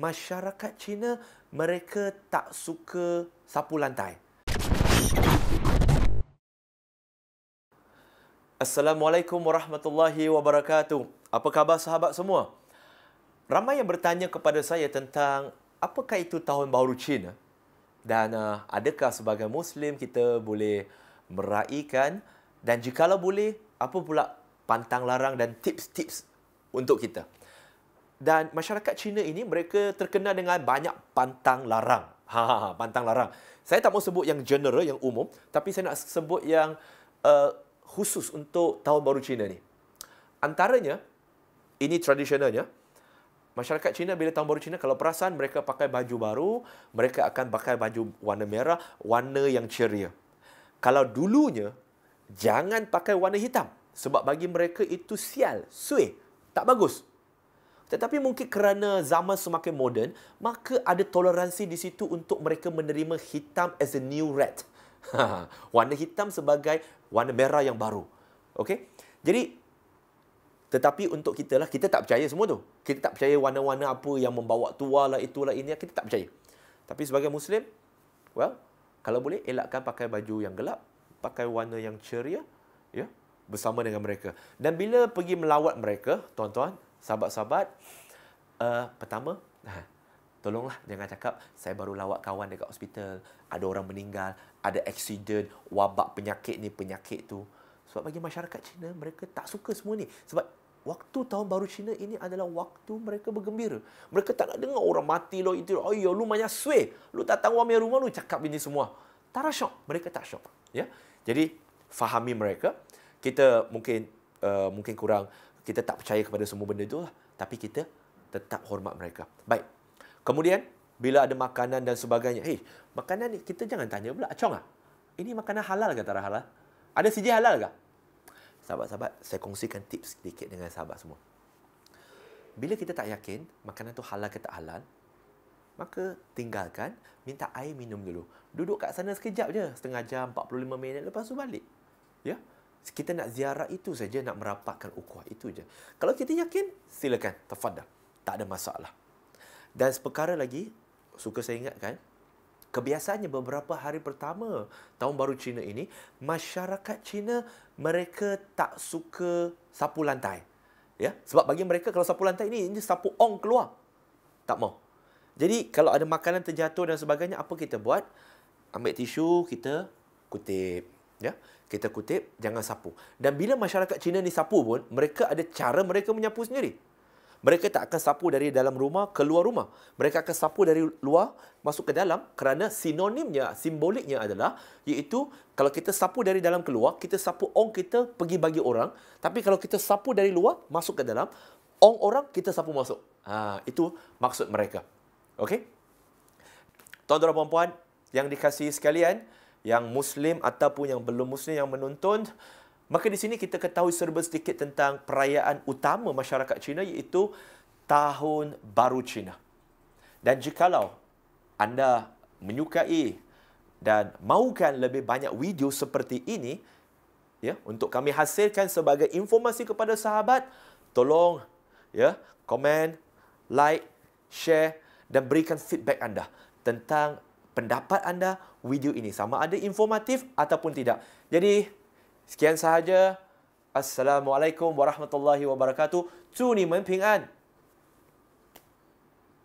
masyarakat Cina mereka tak suka sapu lantai. Assalamualaikum warahmatullahi wabarakatuh. Apa khabar sahabat semua? Ramai yang bertanya kepada saya tentang apakah itu tahun baru Cina dan uh, adakah sebagai muslim kita boleh meraikan dan jikalau boleh apa pula pantang larang dan tips-tips untuk kita dan masyarakat Cina ini mereka terkenal dengan banyak pantang larang. Ha, ha, ha, pantang larang. Saya tak mau sebut yang general, yang umum, tapi saya nak sebut yang uh, khusus untuk tahun baru Cina ni. Antaranya, ini tradisionalnya, masyarakat Cina bila tahun baru Cina, kalau perasan mereka pakai baju baru, mereka akan pakai baju warna merah, warna yang ceria. Kalau dulunya, jangan pakai warna hitam. Sebab bagi mereka itu sial, suih, tak bagus. Tetapi mungkin kerana zaman semakin moden, maka ada toleransi di situ untuk mereka menerima hitam as a new red. warna hitam sebagai warna merah yang baru. Okey? Jadi tetapi untuk kita lah, kita tak percaya semua tu. Kita tak percaya warna-warna apa yang membawa tua lah, itulah ini, lah, kita tak percaya. Tapi sebagai Muslim, well, kalau boleh elakkan pakai baju yang gelap, pakai warna yang ceria, ya, yeah, bersama dengan mereka. Dan bila pergi melawat mereka, tuan-tuan, sahabat-sahabat uh, pertama ha, tolonglah jangan cakap saya baru lawat kawan dekat hospital ada orang meninggal ada accident wabak penyakit ni penyakit tu sebab bagi masyarakat Cina mereka tak suka semua ni sebab Waktu tahun baru Cina ini adalah waktu mereka bergembira. Mereka tak nak dengar orang mati lo lah itu. Oh ya, lu banyak sui. Lu datang wamil rumah lu cakap ini semua. Tak ada syok. Mereka tak syok. Ya? Jadi, fahami mereka. Kita mungkin uh, mungkin kurang kita tak percaya kepada semua benda tu lah. Tapi kita tetap hormat mereka. Baik. Kemudian, bila ada makanan dan sebagainya. Hei, makanan ni kita jangan tanya pula. Acong lah. Ini makanan halal ke tak halal? Ada sijil halal ke? Sahabat-sahabat, saya kongsikan tips sedikit dengan sahabat semua. Bila kita tak yakin makanan tu halal ke tak halal, maka tinggalkan, minta air minum dulu. Duduk kat sana sekejap je, setengah jam, 45 minit, lepas tu balik. Ya? Yeah? kita nak ziarah itu saja nak merapatkan ukhuwah itu saja. kalau kita yakin silakan tafadhal tak ada masalah dan perkara lagi suka saya ingatkan kebiasaannya beberapa hari pertama tahun baru Cina ini masyarakat Cina mereka tak suka sapu lantai ya sebab bagi mereka kalau sapu lantai ini ini sapu ong keluar tak mau jadi kalau ada makanan terjatuh dan sebagainya apa kita buat ambil tisu kita kutip ya kita kutip jangan sapu dan bila masyarakat Cina ni sapu pun mereka ada cara mereka menyapu sendiri mereka tak akan sapu dari dalam rumah ke luar rumah mereka akan sapu dari luar masuk ke dalam kerana sinonimnya simboliknya adalah iaitu kalau kita sapu dari dalam keluar kita sapu ong kita pergi bagi orang tapi kalau kita sapu dari luar masuk ke dalam ong orang kita sapu masuk ha itu maksud mereka okey tuan-tuan dan puan-puan yang dikasihi sekalian yang Muslim ataupun yang belum Muslim yang menonton, maka di sini kita ketahui serba sedikit tentang perayaan utama masyarakat Cina iaitu Tahun Baru Cina. Dan jikalau anda menyukai dan mahukan lebih banyak video seperti ini, ya, untuk kami hasilkan sebagai informasi kepada sahabat, tolong ya, komen, like, share dan berikan feedback anda tentang pendapat anda video ini sama ada informatif ataupun tidak. Jadi sekian sahaja. Assalamualaikum warahmatullahi wabarakatuh. Tuni menping'an.